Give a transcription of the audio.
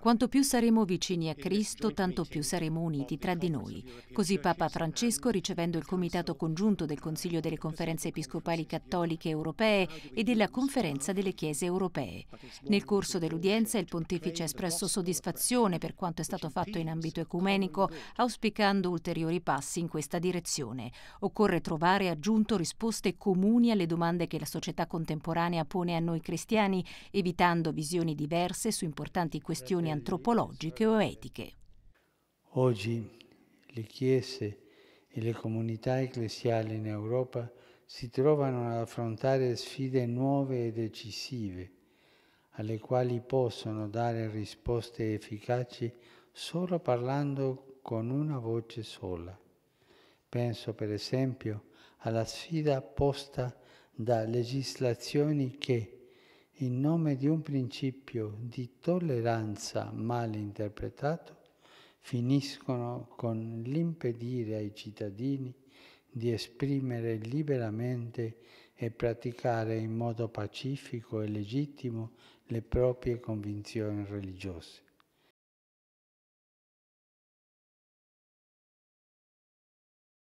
Quanto più saremo vicini a Cristo, tanto più saremo uniti tra di noi. Così Papa Francesco, ricevendo il Comitato Congiunto del Consiglio delle Conferenze Episcopali Cattoliche Europee e della Conferenza delle Chiese Europee. Nel corso dell'udienza il Pontefice ha espresso soddisfazione per quanto è stato fatto in ambito ecumenico, auspicando ulteriori passi in questa direzione. Occorre trovare, aggiunto, risposte comuni alle domande che la società contemporanea pone a noi cristiani, evitando visioni diverse su importanti questioni questioni antropologiche o etiche. Oggi le chiese e le comunità ecclesiali in Europa si trovano ad affrontare sfide nuove e decisive, alle quali possono dare risposte efficaci solo parlando con una voce sola. Penso per esempio alla sfida posta da legislazioni che, in nome di un principio di tolleranza mal interpretato, finiscono con l'impedire ai cittadini di esprimere liberamente e praticare in modo pacifico e legittimo le proprie convinzioni religiose.